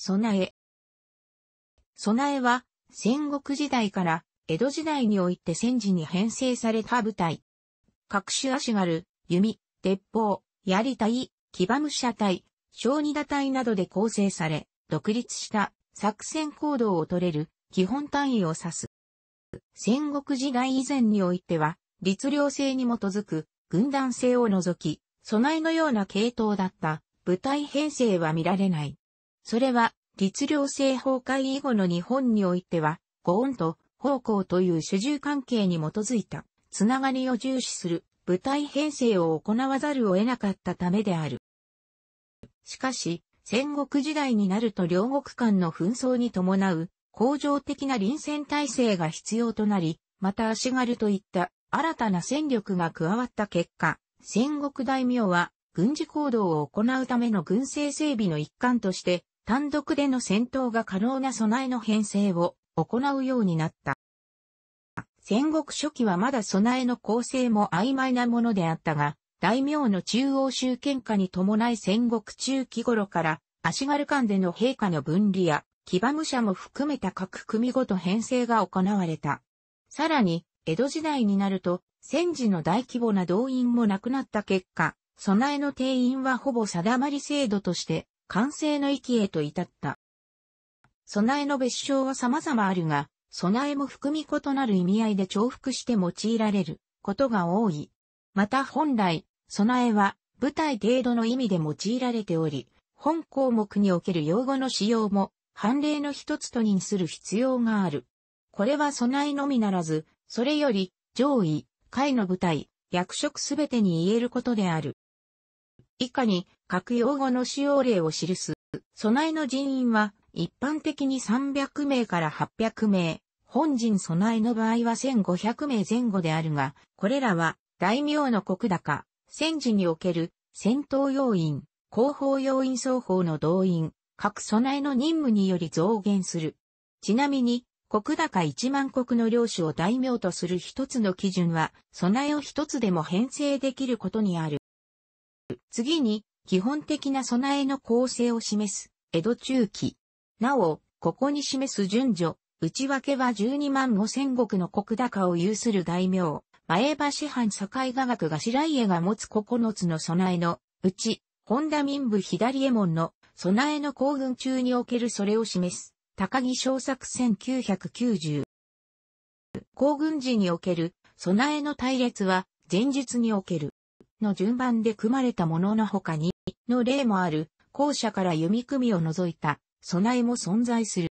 備え。備えは、戦国時代から江戸時代において戦時に編成された部隊。各種足軽、弓、鉄砲、槍隊、騎馬武者隊、小二打隊などで構成され、独立した作戦行動を取れる基本単位を指す。戦国時代以前においては、律令制に基づく軍団制を除き、備えのような系統だった部隊編成は見られない。それは、律令制崩壊以後の日本においては、ご恩と奉公という主従関係に基づいた、つながりを重視する、部隊編成を行わざるを得なかったためである。しかし、戦国時代になると両国間の紛争に伴う、恒常的な臨戦体制が必要となり、また足軽といった新たな戦力が加わった結果、戦国大名は軍事行動を行うための軍政整備の一環として、単独での戦闘が可能な備えの編成を行うようになった。戦国初期はまだ備えの構成も曖昧なものであったが、大名の中央集権化に伴い戦国中期頃から、足軽間での陛下の分離や、騎馬武者も含めた各組ごと編成が行われた。さらに、江戸時代になると、戦時の大規模な動員もなくなった結果、備えの定員はほぼ定まり制度として完成の域へと至った。備えの別称は様々あるが、備えも含み異なる意味合いで重複して用いられることが多い。また本来、備えは舞台程度の意味で用いられており、本項目における用語の使用も判例の一つと認する必要がある。これは備えのみならず、それより上位、下位の舞台、役職すべてに言えることである。以下に各用語の使用例を記す。備えの人員は、一般的に300名から800名、本陣備えの場合は1500名前後であるが、これらは、大名の国高、戦時における、戦闘要員、広報要員双方の動員、各備えの任務により増減する。ちなみに、国高1万国の領主を大名とする一つの基準は、備えを一つでも編成できることにある。次に、基本的な備えの構成を示す、江戸中期。なお、ここに示す順序、内訳は12万5千石の国高を有する大名、前橋藩境画学が白家が持つ9つの備えの、うち、本田民部左衛門の、備えの行軍中におけるそれを示す、高木小作1990。行軍時における、備えの隊列は、前述における、の順番で組まれたものの他に、の例もある、後者から弓組を除いた、備えも存在する。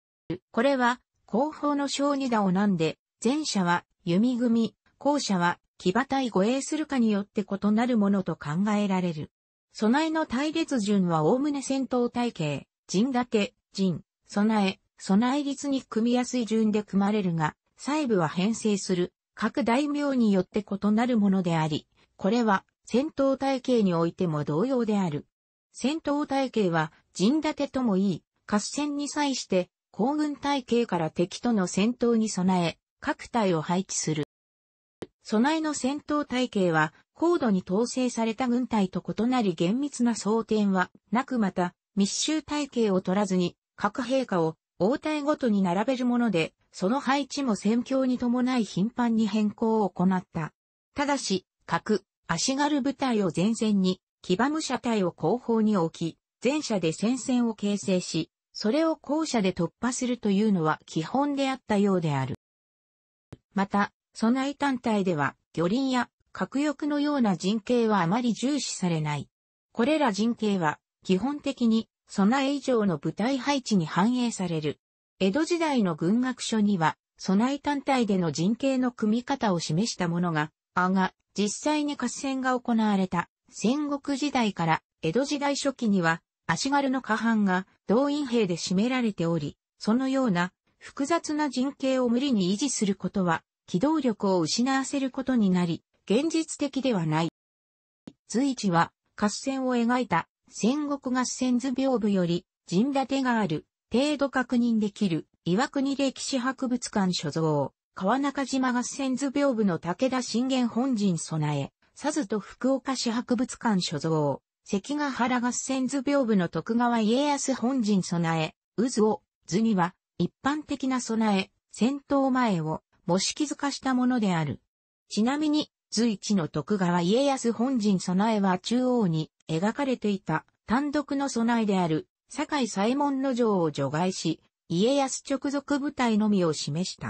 これは、後方の小二打をなんで、前者は弓組、後者は騎馬隊護衛するかによって異なるものと考えられる。備えの隊列順は概ね戦闘体系、陣立て、陣、備え、備え率に組みやすい順で組まれるが、細部は編成する、各大名によって異なるものであり、これは戦闘体系においても同様である。戦闘体系は陣立てともいい、合戦に際して行軍体系から敵との戦闘に備え、各隊を配置する。備えの戦闘体系は高度に統制された軍隊と異なり厳密な争点はなくまた密集体系を取らずに各陛下を応対ごとに並べるもので、その配置も戦況に伴い頻繁に変更を行った。ただし、各足軽部隊を前線に、騎馬武者隊を後方に置き、前者で戦線を形成し、それを後者で突破するというのは基本であったようである。また、備え単体では、魚輪や核翼のような陣形はあまり重視されない。これら陣形は、基本的に、備え以上の部隊配置に反映される。江戸時代の軍学書には、備え単体での陣形の組み方を示したものが、あが、実際に合戦が行われた戦国時代から江戸時代初期には足軽の下半が動員兵で占められており、そのような複雑な人形を無理に維持することは機動力を失わせることになり、現実的ではない。随一は合戦を描いた戦国合戦図屏風より陣立てがある程度確認できる岩国歴史博物館所蔵。川中島合戦図屏風の武田信玄本陣備え、さずと福岡市博物館所蔵、関ヶ原合戦図屏風の徳川家康本陣備え、渦を、図には、一般的な備え、戦闘前を、模式図化したものである。ちなみに、図一の徳川家康本陣備えは中央に描かれていた単独の備えである、堺左衛門の城を除外し、家康直属部隊のみを示した。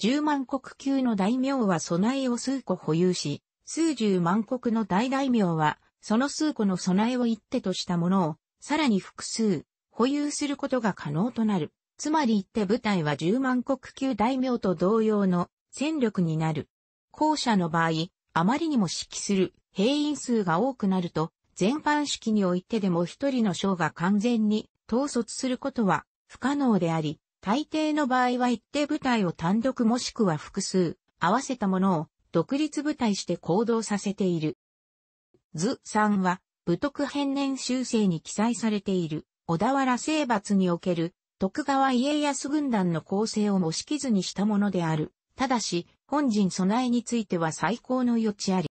10万国級の大名は備えを数個保有し、数十万国の大大名は、その数個の備えを一手としたものを、さらに複数、保有することが可能となる。つまり一手部隊は10万国級大名と同様の戦力になる。後者の場合、あまりにも指揮する兵員数が多くなると、全般式においてでも一人の将が完全に統率することは不可能であり、大抵の場合は一定部隊を単独もしくは複数、合わせたものを独立部隊して行動させている。図3は、武徳編年修正に記載されている、小田原征伐における、徳川家康軍団の構成を模式図にしたものである。ただし、本陣備えについては最高の余地あり。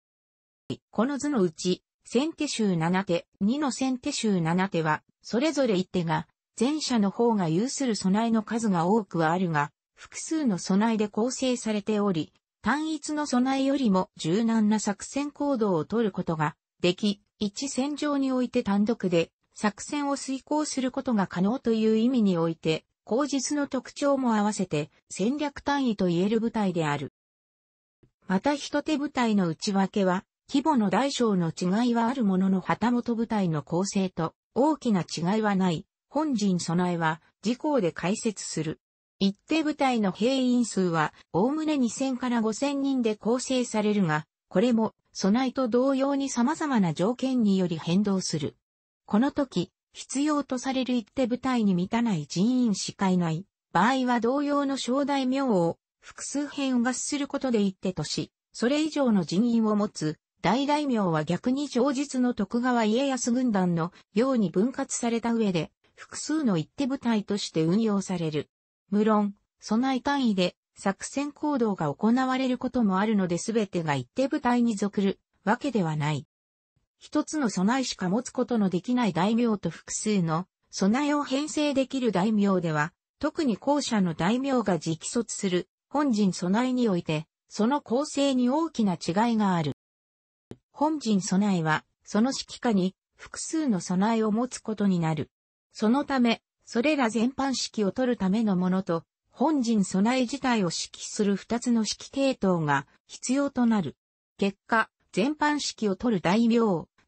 この図のうち、先手集7手、2の先手集7手は、それぞれ1手が、前者の方が有する備えの数が多くはあるが、複数の備えで構成されており、単一の備えよりも柔軟な作戦行動を取ることができ、一戦場において単独で作戦を遂行することが可能という意味において、口実の特徴も合わせて戦略単位と言える部隊である。また一手部隊の内訳は、規模の大小の違いはあるものの旗本部隊の構成と大きな違いはない。本陣備えは、事項で解説する。一定部隊の兵員数は、おおむね2000から5000人で構成されるが、これも、備えと同様に様々な条件により変動する。この時、必要とされる一手部隊に満たない人員しかいない。場合は同様の小大名を複数編合することで一手とし、それ以上の人員を持つ大大名は逆に上日の徳川家康軍団のように分割された上で、複数の一手部隊として運用される。無論、備え単位で作戦行動が行われることもあるので全てが一手部隊に属るわけではない。一つの備えしか持つことのできない大名と複数の備えを編成できる大名では、特に後者の大名が直卒する本陣備えにおいて、その構成に大きな違いがある。本陣備えは、その指揮下に複数の備えを持つことになる。そのため、それら全般式を取るためのものと、本陣備え自体を指揮する二つの指揮系統が必要となる。結果、全般式を取る大名、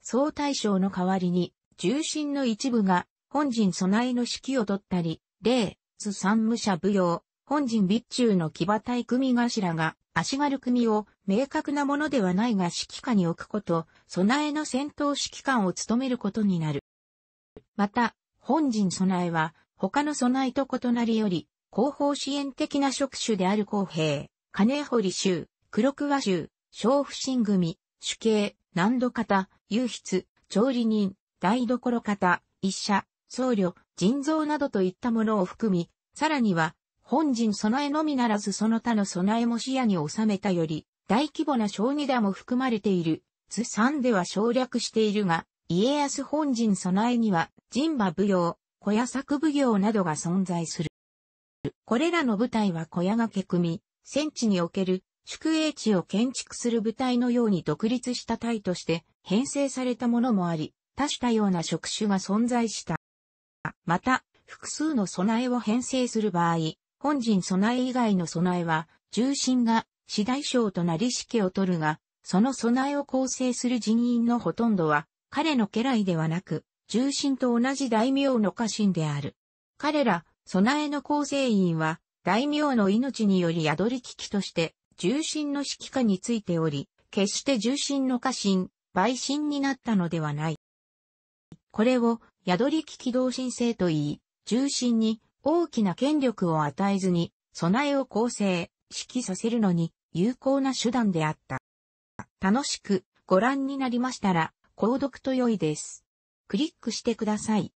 総大将の代わりに、重心の一部が本陣備えの指揮を取ったり、例、図三武者武用、本陣備中の騎馬隊組頭が足軽組を明確なものではないが指揮下に置くこと、備えの戦闘指揮官を務めることになる。また、本陣備えは、他の備えと異なりより、後方支援的な職種である公平、金堀州、黒桑州、小不信組、主計、難度方、有筆、調理人、台所方、一社、僧侶、人造などといったものを含み、さらには、本陣備えのみならずその他の備えも視野に収めたより、大規模な小二打も含まれている。図3では省略しているが、家康本陣備えには、人馬舞踊、小屋作舞踊などが存在する。これらの舞台は小屋がけ組み、戦地における宿営地を建築する部隊のように独立した隊として編成されたものもあり、多種多様な職種が存在した。また、複数の備えを編成する場合、本陣備え以外の備えは、重心が次大将となり指揮を取るが、その備えを構成する人員のほとんどは、彼の家来ではなく、重臣と同じ大名の家臣である。彼ら、備えの構成員は、大名の命により宿り聞きとして、重臣の指揮下についており、決して重臣の家臣、陪臣になったのではない。これを、宿り聞き同心制と言い、重臣に大きな権力を与えずに、備えを構成、指揮させるのに有効な手段であった。楽しくご覧になりましたら、購読と良いです。クリックしてください。